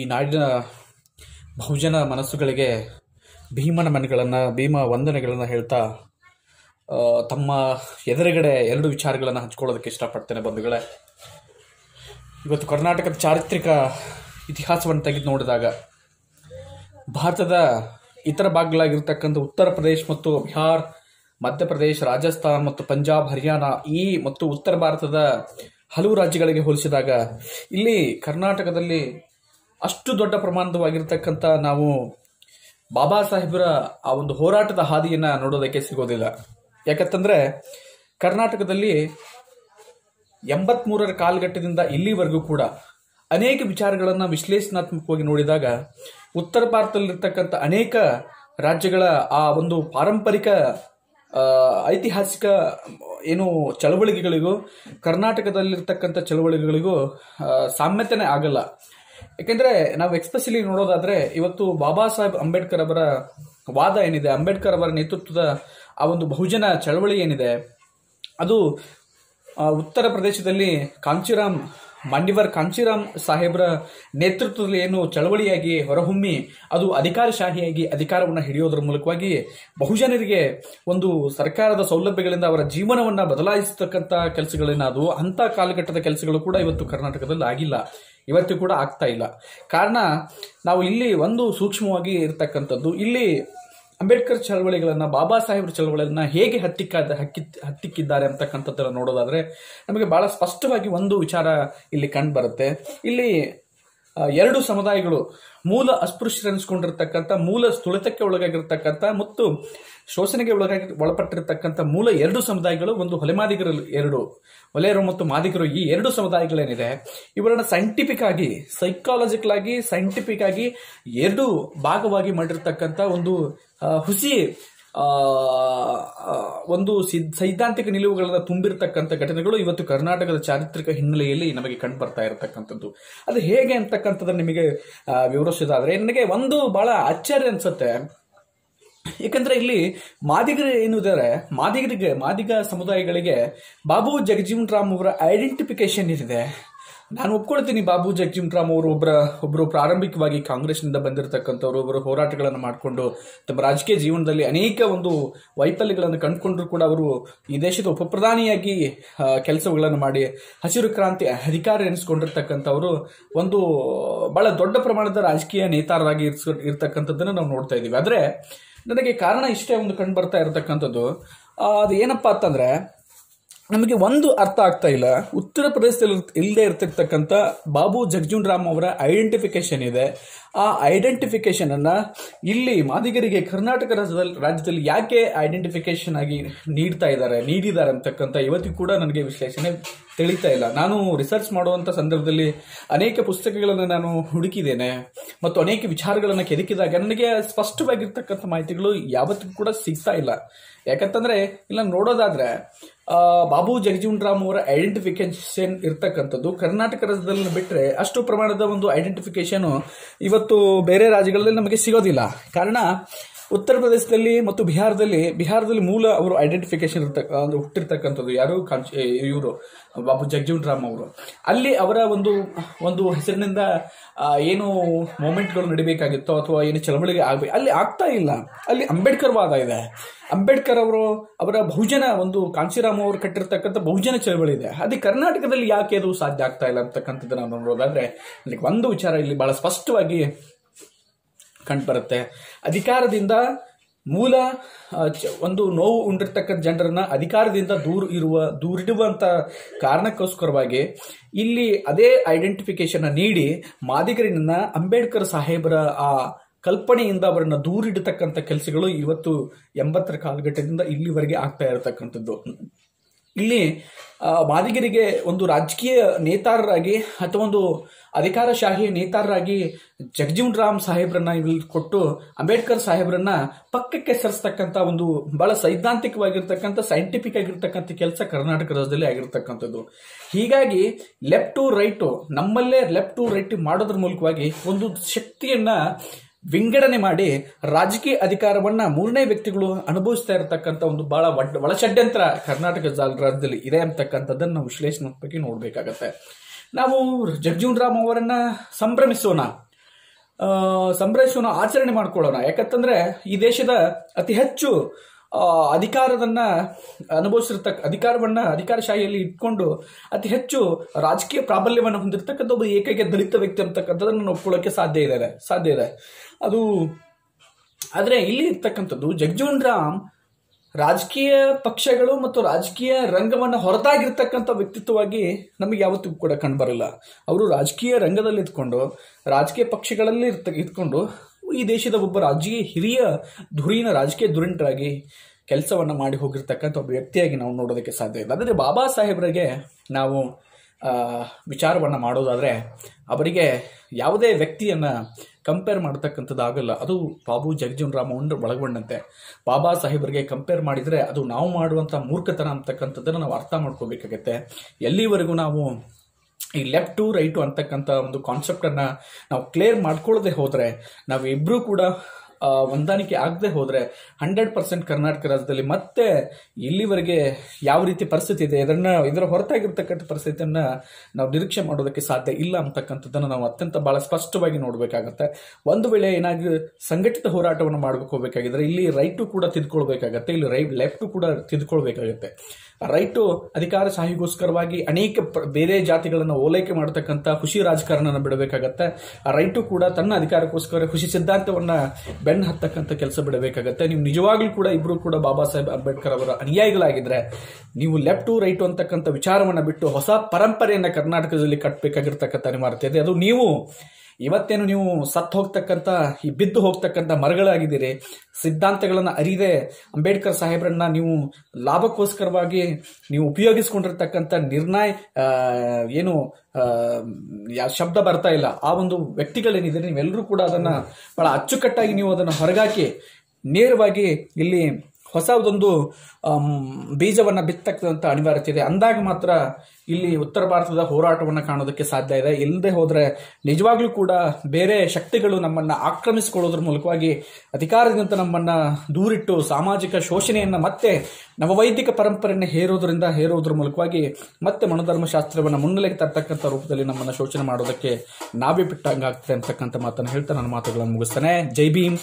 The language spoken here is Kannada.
ಈ ನಾಡಿನ ಬಹುಜನ ಮನಸ್ಸುಗಳಿಗೆ ಭೀಮನ ಮನೆಗಳನ್ನು ಭೀಮ ವಂದನೆಗಳನ್ನು ಹೇಳ್ತಾ ತಮ್ಮ ಎದುರುಗಡೆ ಎರಡು ವಿಚಾರಗಳನ್ನು ಹಂಚ್ಕೊಳ್ಳೋದಕ್ಕೆ ಇಷ್ಟಪಡ್ತೇನೆ ಬಂಧುಗಳೇ ಇವತ್ತು ಕರ್ನಾಟಕದ ಚಾರಿತ್ರಿಕ ಇತಿಹಾಸವನ್ನು ತೆಗೆದು ನೋಡಿದಾಗ ಭಾರತದ ಇತರ ಭಾಗಗಳಾಗಿರ್ತಕ್ಕಂಥ ಉತ್ತರ ಪ್ರದೇಶ ಮತ್ತು ಬಿಹಾರ್ ಮಧ್ಯಪ್ರದೇಶ ರಾಜಸ್ಥಾನ್ ಮತ್ತು ಪಂಜಾಬ್ ಹರಿಯಾಣ ಈ ಮತ್ತು ಉತ್ತರ ಭಾರತದ ಹಲವು ರಾಜ್ಯಗಳಿಗೆ ಹೋಲಿಸಿದಾಗ ಇಲ್ಲಿ ಕರ್ನಾಟಕದಲ್ಲಿ ಅಷ್ಟು ದೊಡ್ಡ ಪ್ರಮಾಣದವಾಗಿರ್ತಕ್ಕಂಥ ನಾವು ಬಾಬಾ ಸಾಹೇಬರ ಆ ಒಂದು ಹೋರಾಟದ ಹಾದಿಯನ್ನು ನೋಡೋದಕ್ಕೆ ಸಿಗೋದಿಲ್ಲ ಯಾಕಂತಂದರೆ ಕರ್ನಾಟಕದಲ್ಲಿ ಎಂಬತ್ಮೂರರ ಕಾಲಘಟ್ಟದಿಂದ ಇಲ್ಲಿವರೆಗೂ ಕೂಡ ಅನೇಕ ವಿಚಾರಗಳನ್ನು ವಿಶ್ಲೇಷಣಾತ್ಮಕವಾಗಿ ನೋಡಿದಾಗ ಉತ್ತರ ಭಾರತದಲ್ಲಿರ್ತಕ್ಕಂಥ ಅನೇಕ ರಾಜ್ಯಗಳ ಆ ಒಂದು ಪಾರಂಪರಿಕ ಐತಿಹಾಸಿಕ ಏನು ಚಳವಳಿಗೆಗಳಿಗೂ ಕರ್ನಾಟಕದಲ್ಲಿರ್ತಕ್ಕಂಥ ಚಳವಳಿಗಳಿಗೂ ಸಾಮ್ಯತೆನೇ ಆಗಲ್ಲ ಯಾಕೆಂದ್ರೆ ನಾವು ಎಕ್ಸ್ಪೆಷಲಿ ನೋಡೋದಾದ್ರೆ ಇವತ್ತು ಬಾಬಾ ಸಾಹೇಬ್ ಅಂಬೇಡ್ಕರ್ ಅವರ ವಾದ ಏನಿದೆ ಅಂಬೇಡ್ಕರ್ ಅವರ ನೇತೃತ್ವದ ಆ ಒಂದು ಬಹುಜನ ಚಳವಳಿ ಏನಿದೆ ಅದು ಉತ್ತರ ಪ್ರದೇಶದಲ್ಲಿ ಕಾಂಚಿರಾಮ್ ಮಂಡಿವರ್ ಕಾಂಚಿರಾಮ್ ಸಾಹೇಬ್ರ ನೇತೃತ್ವದಲ್ಲಿ ಏನು ಚಳವಳಿಯಾಗಿ ಹೊರಹೊಮ್ಮಿ ಅದು ಅಧಿಕಾರಶಾಹಿಯಾಗಿ ಅಧಿಕಾರವನ್ನು ಹಿಡಿಯೋದ್ರ ಮೂಲಕವಾಗಿ ಬಹುಜನರಿಗೆ ಒಂದು ಸರ್ಕಾರದ ಸೌಲಭ್ಯಗಳಿಂದ ಅವರ ಜೀವನವನ್ನು ಬದಲಾಯಿಸತಕ್ಕಂಥ ಕೆಲಸಗಳೇನಾದವು ಅಂಥ ಕಾಲಘಟ್ಟದ ಕೆಲಸಗಳು ಕೂಡ ಇವತ್ತು ಕರ್ನಾಟಕದಲ್ಲಿ ಆಗಿಲ್ಲ ಇವತ್ತು ಕೂಡ ಆಗ್ತಾ ಇಲ್ಲ ಕಾರಣ ನಾವು ಇಲ್ಲಿ ಒಂದು ಸೂಕ್ಷ್ಮವಾಗಿ ಇರತಕ್ಕಂಥದ್ದು ಇಲ್ಲಿ ಅಂಬೇಡ್ಕರ್ ಚಳವಳಿಗಳನ್ನು ಬಾಬಾ ಸಾಹೇಬ್ರ ಚಳವಳಿಗಳನ್ನ ಹೇಗೆ ಹತ್ತಿಕ್ಕ ಹಕ್ಕಿ ಹತ್ತಿಕ್ಕಿದ್ದಾರೆ ಅಂತಕ್ಕಂಥದ್ದನ್ನು ನೋಡೋದಾದರೆ ನಮಗೆ ಭಾಳ ಸ್ಪಷ್ಟವಾಗಿ ಒಂದು ವಿಚಾರ ಇಲ್ಲಿ ಕಂಡು ಬರುತ್ತೆ ಇಲ್ಲಿ ಎರಡು ಸಮುದಾಯಗಳು ಮೂಲ ಅಸ್ಪೃಶ್ಯರೆನಿಸ್ಕೊಂಡಿರ್ತಕ್ಕಂಥ ಮೂಲ ಸ್ಥುಳಿತಕ್ಕೆ ಒಳಗಾಗಿರ್ತಕ್ಕಂಥ ಮತ್ತು ಶೋಷಣೆಗೆ ಒಳಗಾಗಿ ಒಳಪಟ್ಟಿರ್ತಕ್ಕಂಥ ಮೂಲ ಎರಡು ಸಮುದಾಯಗಳು ಒಂದು ಹೊಲೆಮಾದಿಗರು ಎರಡು ಒಲೆಯರು ಮತ್ತು ಮಾದಿಗರು ಈ ಎರಡು ಸಮುದಾಯಗಳೇನಿದೆ ಇವರನ್ನ ಸೈಂಟಿಫಿಕ್ ಆಗಿ ಸೈಕಾಲಜಿಕಲ್ ಆಗಿ ಸೈಂಟಿಫಿಕ್ ಆಗಿ ಎರಡು ಭಾಗವಾಗಿ ಮಾಡಿರ್ತಕ್ಕಂಥ ಒಂದು ಹುಸಿ ಒಂದು ಸೈದ್ಧಾಂತಿಕ ನಿಲುವುಗಳನ್ನು ತುಂಬಿರತಕ್ಕಂಥ ಘಟನೆಗಳು ಇವತ್ತು ಕರ್ನಾಟಕದ ಚಾರಿತ್ರಿಕ ಹಿನ್ನೆಲೆಯಲ್ಲಿ ನಮಗೆ ಕಂಡು ಬರ್ತಾ ಇರತಕ್ಕಂಥದ್ದು ಅದು ಹೇಗೆ ಅಂತಕ್ಕಂಥದ್ದು ನಿಮಗೆ ವಿವರಿಸೋದಾದರೆ ನನಗೆ ಒಂದು ಬಹಳ ಆಶ್ಚರ್ಯ ಅನಿಸುತ್ತೆ ಏಕೆಂದರೆ ಇಲ್ಲಿ ಮಾದಿಗರು ಇದಾರೆ ಮಾದಿಗರಿಗೆ ಮಾದಿಗ ಸಮುದಾಯಗಳಿಗೆ ಬಾಬು ಜಗಜೀವನ್ ರಾಮ್ ಅವರ ಐಡೆಂಟಿಫಿಕೇಶನ್ ಏನಿದೆ ನಾನು ಒಪ್ಕೊಳ್ತೀನಿ ಬಾಬು ರಾಮ್ ಅವರು ಒಬ್ಬರ ಒಬ್ಬರು ಪ್ರಾರಂಭಿಕವಾಗಿ ಕಾಂಗ್ರೆಸ್ನಿಂದ ಬಂದಿರತಕ್ಕಂಥವ್ರು ಒಬ್ಬರು ಹೋರಾಟಗಳನ್ನು ಮಾಡಿಕೊಂಡು ತಮ್ಮ ರಾಜಕೀಯ ಜೀವನದಲ್ಲಿ ಅನೇಕ ಒಂದು ವೈಫಲ್ಯಗಳನ್ನು ಕಂಡುಕೊಂಡ್ರು ಕೂಡ ಅವರು ಈ ದೇಶದ ಉಪಪ್ರಧಾನಿಯಾಗಿ ಕೆಲಸಗಳನ್ನು ಮಾಡಿ ಹಸಿರು ಕ್ರಾಂತಿ ಅಧಿಕಾರ ಎನಿಸ್ಕೊಂಡಿರ್ತಕ್ಕಂಥವರು ಒಂದು ಬಹಳ ದೊಡ್ಡ ಪ್ರಮಾಣದ ರಾಜಕೀಯ ನೇತಾರರಾಗಿ ಇರ್ಸ್ ಇರ್ತಕ್ಕಂಥದ್ದನ್ನು ನಾವು ನೋಡ್ತಾ ಇದ್ದೀವಿ ಆದರೆ ನನಗೆ ಕಾರಣ ಇಷ್ಟೇ ಒಂದು ಕಂಡು ಬರ್ತಾ ಇರತಕ್ಕಂಥದ್ದು ಅದು ಏನಪ್ಪ ಅಂತಂದರೆ ನಮಗೆ ಒಂದು ಅರ್ಥ ಆಗ್ತಾ ಇಲ್ಲ ಉತ್ತರ ಪ್ರದೇಶದಲ್ಲಿ ಇಲ್ಲದೆ ಇರತಕ್ಕಂಥ ಬಾಬು ಜಗಜೂನ್ ರಾಮ್ ಅವರ ಐಡೆಂಟಿಫಿಕೇಶನ್ ಇದೆ ಆ ಐಡೆಂಟಿಫಿಕೇಷನನ್ನು ಇಲ್ಲಿ ಮಾದಿಗರಿಗೆ ಕರ್ನಾಟಕ ರಾಜ್ಯದಲ್ಲಿ ರಾಜ್ಯದಲ್ಲಿ ಯಾಕೆ ಐಡೆಂಟಿಫಿಕೇಶನ್ ಆಗಿ ನೀಡ್ತಾ ಇದ್ದಾರೆ ನೀಡಿದ್ದಾರೆ ಅಂತಕ್ಕಂಥ ಇವತ್ತಿಗೂ ಕೂಡ ನನಗೆ ವಿಶ್ಲೇಷಣೆ ತಿಳಿತಾ ಇಲ್ಲ ನಾನು ರಿಸರ್ಚ್ ಮಾಡುವಂಥ ಸಂದರ್ಭದಲ್ಲಿ ಅನೇಕ ಪುಸ್ತಕಗಳನ್ನು ನಾನು ಹುಡುಕಿದ್ದೇನೆ ಮತ್ತು ಅನೇಕ ವಿಚಾರಗಳನ್ನು ಕೆದಕಿದಾಗ ನನಗೆ ಸ್ಪಷ್ಟವಾಗಿರ್ತಕ್ಕಂಥ ಮಾಹಿತಿಗಳು ಯಾವತ್ತಿಗೂ ಕೂಡ ಸಿಗ್ತಾ ಇಲ್ಲ ಯಾಕಂತಂದರೆ ಇಲ್ಲ ನೋಡೋದಾದರೆ ಬಾಬು ಜಗಜೀವನ್ ರಾಮ್ ಅವರ ಐಡೆಂಟಿಫಿಕೇಶನ್ ಇರ್ತಕ್ಕಂಥದ್ದು ಕರ್ನಾಟಕ ರಾಜ್ಯದಲ್ಲಿ ಬಿಟ್ಟರೆ ಅಷ್ಟು ಪ್ರಮಾಣದ ಒಂದು ಐಡೆಂಟಿಫಿಕೇಶನು ಇವತ್ತು ಬೇರೆ ರಾಜ್ಯಗಳಲ್ಲಿ ನಮಗೆ ಸಿಗೋದಿಲ್ಲ ಕಾರಣ ಉತ್ತರ ಪ್ರದೇಶದಲ್ಲಿ ಮತ್ತು ಬಿಹಾರದಲ್ಲಿ ಬಿಹಾರದಲ್ಲಿ ಮೂಲ ಅವರು ಐಡೆಂಟಿಫಿಕೇಶನ್ ಇರ್ತಕ್ಕಂಥ ಹುಟ್ಟಿರ್ತಕ್ಕಂಥದ್ದು ಯಾರು ಕಾಂಚಿ ಇವರು ಬಾಬು ಜಗಜೀವನ್ ರಾಮ್ ಅವರು ಅಲ್ಲಿ ಅವರ ಒಂದು ಒಂದು ಹೆಸರಿನಿಂದ ಏನು ಮೂಮೆಂಟ್ಗಳು ನಡಿಬೇಕಾಗಿತ್ತೋ ಅಥವಾ ಏನು ಚಳವಳಿಗೆ ಆಗಬೇಕು ಅಲ್ಲಿ ಆಗ್ತಾ ಇಲ್ಲ ಅಲ್ಲಿ ಅಂಬೇಡ್ಕರ್ ವಾದ ಇದೆ ಅಂಬೇಡ್ಕರ್ ಅವರು ಅವರ ಬಹುಜನ ಒಂದು ಕಾಂಚಿರಾಮ್ ಅವರು ಕಟ್ಟಿರ್ತಕ್ಕಂಥ ಬಹುಜನ ಚಳವಳಿ ಇದೆ ಅದು ಕರ್ನಾಟಕದಲ್ಲಿ ಯಾಕೆ ಅದು ಸಾಧ್ಯ ಆಗ್ತಾ ಇಲ್ಲ ಅಂತಕ್ಕಂಥದ್ದು ನಾವು ನೋಡೋದಾದರೆ ಒಂದು ವಿಚಾರ ಇಲ್ಲಿ ಭಾಳ ಸ್ಪಷ್ಟವಾಗಿ ಬರುತ್ತೆ ಅಧಿಕಾರದಿಂದ ಮೂಲ ಒಂದು ನೋವು ಉಂಡಿರ್ತಕ್ಕಂಥ ಜನರನ್ನ ಅಧಿಕಾರದಿಂದ ದೂರ ಇರುವ ದೂರಿಡುವಂಥ ಕಾರಣಕ್ಕೋಸ್ಕರವಾಗಿ ಇಲ್ಲಿ ಅದೇ ಐಡೆಂಟಿಫಿಕೇಶನ್ ನೀಡಿ ಮಾದಿಗರನ್ನ ಅಂಬೇಡ್ಕರ್ ಸಾಹೇಬರ ಆ ಕಲ್ಪನೆಯಿಂದ ಅವರನ್ನ ದೂರಿಡತಕ್ಕಂಥ ಕೆಲಸಗಳು ಇವತ್ತು ಎಂಬತ್ತರ ಕಾಲಘಟ್ಟದಿಂದ ಇಲ್ಲಿವರೆಗೆ ಆಗ್ತಾ ಇರತಕ್ಕಂಥದ್ದು ಇಲ್ಲಿ ಮಾದಿಗರಿಗೆ ಒಂದು ರಾಜಕೀಯ ನೇತಾರರಾಗಿ ಅಥವಾ ಒಂದು ಅಧಿಕಾರಶಾಹಿ ನೇತಾರರಾಗಿ ಜಗಜೀವನ್ ರಾಮ್ ಸಾಹೇಬ್ರನ್ನ ಇಲ್ಲಿ ಕೊಟ್ಟು ಅಂಬೇಡ್ಕರ್ ಸಾಹೇಬ್ರನ್ನ ಪಕ್ಕಕ್ಕೆ ಸರಿಸ್ತಕ್ಕಂಥ ಒಂದು ಬಹಳ ಸೈದ್ಧಾಂತಿಕವಾಗಿರ್ತಕ್ಕಂಥ ಸೈಂಟಿಫಿಕ್ ಆಗಿರ್ತಕ್ಕಂಥ ಕೆಲಸ ಕರ್ನಾಟಕ ರಾಜ್ಯದಲ್ಲಿ ಆಗಿರ್ತಕ್ಕಂಥದ್ದು ಹೀಗಾಗಿ ಲೆಫ್ಟ್ ಟು ರೈಟು ನಮ್ಮಲ್ಲೇ ಲೆಫ್ಟ್ ಟು ರೈಟ್ ಮಾಡೋದ್ರ ಮೂಲಕವಾಗಿ ಒಂದು ಶಕ್ತಿಯನ್ನ ವಿಂಗಡಣೆ ಮಾಡಿ ರಾಜಕೀಯ ಅಧಿಕಾರವನ್ನ ಮೂರನೇ ವ್ಯಕ್ತಿಗಳು ಅನುಭವಿಸ್ತಾ ಇರತಕ್ಕಂತ ಒಂದು ಬಹಳ ಒಳ ಷಡ್ಯಂತ್ರ ಕರ್ನಾಟಕ ರಾಜ್ಯದಲ್ಲಿ ಇದೆ ಅಂತಕ್ಕಂಥದ್ದನ್ನು ನಾವು ವಿಶ್ಲೇಷಣಾತ್ಮಕವಾಗಿ ನೋಡಬೇಕಾಗತ್ತೆ ನಾವು ಜಗಜೀವನ್ ರಾಮ್ ಅವರನ್ನ ಸಂಭ್ರಮಿಸೋಣ ಸಂಭ್ರಮಿಸೋಣ ಆಚರಣೆ ಮಾಡ್ಕೊಳ್ಳೋಣ ಯಾಕಂತಂದ್ರೆ ಈ ದೇಶದ ಅತಿ ಹೆಚ್ಚು ಅಧಿಕಾರವನ್ನು ಅನುಭವಿಸಿರ್ತಕ್ಕ ಅಧಿಕಾರವನ್ನು ಅಧಿಕಾರಶಾಹಿಯಲ್ಲಿ ಇಟ್ಕೊಂಡು ಅತಿ ಹೆಚ್ಚು ರಾಜಕೀಯ ಪ್ರಾಬಲ್ಯವನ್ನು ಹೊಂದಿರತಕ್ಕಂಥ ಒಬ್ಬ ಏಕೈಕ ದಲಿತ ವ್ಯಕ್ತಿ ಅಂತಕ್ಕಂಥದ್ದನ್ನು ನೋಡ್ಕೊಳ್ಳೋಕೆ ಸಾಧ್ಯ ಇದೆ ಸಾಧ್ಯ ಇದೆ ಅದು ಆದರೆ ಇಲ್ಲಿ ಇರ್ತಕ್ಕಂಥದ್ದು ಜಗಜೀವನ್ ರಾಮ್ ರಾಜಕೀಯ ಪಕ್ಷಗಳು ಮತ್ತು ರಾಜಕೀಯ ರಂಗವನ್ನು ಹೊರತಾಗಿರ್ತಕ್ಕಂಥ ವ್ಯಕ್ತಿತ್ವವಾಗಿ ನಮಗೆ ಯಾವತ್ತಿಗೂ ಕೂಡ ಕಂಡು ಬರಲ್ಲ ಅವರು ರಾಜಕೀಯ ರಂಗದಲ್ಲಿ ಇದ್ಕೊಂಡು ರಾಜಕೀಯ ಪಕ್ಷಗಳಲ್ಲಿ ಇರ್ತ ಇದ್ಕೊಂಡು ಈ ದೇಶದ ಒಬ್ಬ ರಾಜಕೀಯ ಹಿರಿಯ ಧುರೀಣ ರಾಜಕೀಯ ಧುರೀಣರಾಗಿ ಕೆಲಸವನ್ನು ಮಾಡಿ ಹೋಗಿರ್ತಕ್ಕಂಥ ಒಬ್ಬ ವ್ಯಕ್ತಿಯಾಗಿ ನಾವು ನೋಡೋದಕ್ಕೆ ಸಾಧ್ಯ ಇಲ್ಲ ಅಂದರೆ ಬಾಬಾ ಸಾಹೇಬರಿಗೆ ನಾವು ವಿಚಾರವನ್ನು ಮಾಡೋದಾದರೆ ಅವರಿಗೆ ಯಾವುದೇ ವ್ಯಕ್ತಿಯನ್ನು ಕಂಪೇರ್ ಆಗೋಲ್ಲ ಅದು ಬಾಬು ಜಗಜೀವನ್ ರಾಮ್ ಒಳಗೊಂಡಂತೆ ಬಾಬಾ ಸಾಹೇಬರಿಗೆ ಕಂಪೇರ್ ಮಾಡಿದರೆ ಅದು ನಾವು ಮಾಡುವಂಥ ಮೂರ್ಖತನ ಅಂತಕ್ಕಂಥದ್ದನ್ನು ನಾವು ಅರ್ಥ ಮಾಡ್ಕೋಬೇಕಾಗತ್ತೆ ಎಲ್ಲಿವರೆಗೂ ನಾವು ಈ ಲೆಫ್ಟ್ ಟು ರೈಟು ಅಂತಕ್ಕಂಥ ಒಂದು ಕಾನ್ಸೆಪ್ಟನ್ನು ನಾವು ಕ್ಲಿಯರ್ ಮಾಡ್ಕೊಳ್ಳದೆ ಹೋದರೆ ಇಬ್ಬರೂ ಕೂಡ ಹೊಂದಾಣಿಕೆ ಆಗದೆ ಹೋದರೆ ಹಂಡ್ರೆಡ್ ಪರ್ಸೆಂಟ್ ಕರ್ನಾಟಕ ರಾಜ್ಯದಲ್ಲಿ ಮತ್ತೆ ಇಲ್ಲಿವರೆಗೆ ಯಾವ ರೀತಿ ಪರಿಸ್ಥಿತಿ ಇದೆ ಇದನ್ನು ಇದರ ಹೊರತಾಗಿರ್ತಕ್ಕಂಥ ಪರಿಸ್ಥಿತಿಯನ್ನು ನಾವು ನಿರೀಕ್ಷೆ ಮಾಡೋದಕ್ಕೆ ಸಾಧ್ಯ ಇಲ್ಲ ಅಂತಕ್ಕಂಥದ್ದನ್ನು ನಾವು ಅತ್ಯಂತ ಭಾಳ ಸ್ಪಷ್ಟವಾಗಿ ನೋಡಬೇಕಾಗತ್ತೆ ಒಂದು ವೇಳೆ ಏನಾಗಿ ಸಂಘಟಿತ ಹೋರಾಟವನ್ನು ಮಾಡಬೇಕು ಹೋಗಬೇಕಾಗಿದ್ರೆ ಇಲ್ಲಿ ರೈಟು ಕೂಡ ತಿದ್ಕೊಳ್ಬೇಕಾಗತ್ತೆ ಇಲ್ಲಿ ರೈ ಲೆಫ್ಟು ಕೂಡ ತಿದ್ಕೊಳ್ಬೇಕಾಗತ್ತೆ ರೈಟು ಅಧಿಕಾರ ಶಾಹಿಗೋಸ್ಕರವಾಗಿ ಅನೇಕ ಬೇರೆ ಜಾತಿಗಳನ್ನು ಓಲೈಕೆ ಮಾಡತಕ್ಕಂಥ ಖುಷಿ ರಾಜಕಾರಣನ ಬಿಡಬೇಕಾಗತ್ತೆ ರೈಟು ಕೂಡ ತನ್ನ ಅಧಿಕಾರಕ್ಕೋಸ್ಕರ ಖುಷಿ ಸಿದ್ಧಾಂತವನ್ನು ಬೆನ್ನು ಹತ್ತಕ್ಕಂಥ ಕೆಲಸ ಬಿಡಬೇಕಾಗತ್ತೆ ನೀವು ನಿಜವಾಗ್ಲೂ ಕೂಡ ಇಬ್ರು ಕೂಡ ಬಾಬಾ ಸಾಹೇಬ್ ಅಂಬೇಡ್ಕರ್ ಅವರ ಅನುಯಾಯಿಗಳಾಗಿದ್ದರೆ ನೀವು ಲೆಫ್ಟ್ ಟು ರೈಟು ಅಂತಕ್ಕಂಥ ವಿಚಾರವನ್ನು ಬಿಟ್ಟು ಹೊಸ ಪರಂಪರೆಯನ್ನು ಕರ್ನಾಟಕದಲ್ಲಿ ಕಟ್ಟಬೇಕಾಗಿರ್ತಕ್ಕಂಥ ಅನಿವಾರ್ಯತೆ ಇದೆ ಅದು ನೀವು ಇವತ್ತೇನು ನೀವು ಸತ್ತು ಹೋಗ್ತಕ್ಕಂಥ ಈ ಬಿದ್ದು ಹೋಗ್ತಕ್ಕಂಥ ಮರಗಳಾಗಿದ್ದೀರಿ ಸಿದ್ಧಾಂತಗಳನ್ನು ಅರಿದೆ ಅಂಬೇಡ್ಕರ್ ಸಾಹೇಬ್ರನ್ನ ನೀವು ಲಾಭಕ್ಕೋಸ್ಕರವಾಗಿ ನೀವು ಉಪಯೋಗಿಸ್ಕೊಂಡಿರ್ತಕ್ಕಂಥ ನಿರ್ಣಯ ಏನು ಶಬ್ದ ಬರ್ತಾ ಇಲ್ಲ ಆ ಒಂದು ವ್ಯಕ್ತಿಗಳೇನಿದ್ದೀರಿ ನೀವೆಲ್ಲರೂ ಕೂಡ ಅದನ್ನು ಬಹಳ ಅಚ್ಚುಕಟ್ಟಾಗಿ ನೀವು ಅದನ್ನು ಹೊರಗಾಕಿ ನೇರವಾಗಿ ಇಲ್ಲಿ ಹೊಸದೊಂದು ಬೀಜವನ್ನು ಬಿತ್ತಕ್ಕಂಥ ಅನಿವಾರ್ಯತೆ ಇದೆ ಅಂದಾಗ ಮಾತ್ರ ಇಲ್ಲಿ ಉತ್ತರ ಭಾರತದ ಹೋರಾಟವನ್ನು ಕಾಣೋದಕ್ಕೆ ಸಾಧ್ಯ ಇದೆ ಇಲ್ಲದೆ ಹೋದರೆ ನಿಜವಾಗ್ಲೂ ಕೂಡ ಬೇರೆ ಶಕ್ತಿಗಳು ನಮ್ಮನ್ನು ಆಕ್ರಮಿಸಿಕೊಳ್ಳೋದ್ರ ಮೂಲಕವಾಗಿ ಅಧಿಕಾರದಿಂದ ನಮ್ಮನ್ನು ದೂರಿಟ್ಟು ಸಾಮಾಜಿಕ ಶೋಷಣೆಯನ್ನು ಮತ್ತೆ ನವವೈದಿಕ ಪರಂಪರೆಯನ್ನು ಹೇರೋದರಿಂದ ಹೇರೋದ್ರ ಮೂಲಕವಾಗಿ ಮತ್ತೆ ಮನೋಧರ್ಮಶಾಸ್ತ್ರವನ್ನು ಮುನ್ನೆಲೆಗೆ ತರ್ತಕ್ಕಂಥ ರೂಪದಲ್ಲಿ ನಮ್ಮನ್ನು ಶೋಷಣೆ ಮಾಡೋದಕ್ಕೆ ನಾವೇ ಬಿಟ್ಟಂಗಾಗ್ತದೆ ಅಂತಕ್ಕಂಥ ಮಾತನ್ನು ಹೇಳ್ತಾ ನನ್ನ ಮಾತುಗಳನ್ನು ಮುಗಿಸ್ತಾನೆ ಜೈ ಭೀಮ್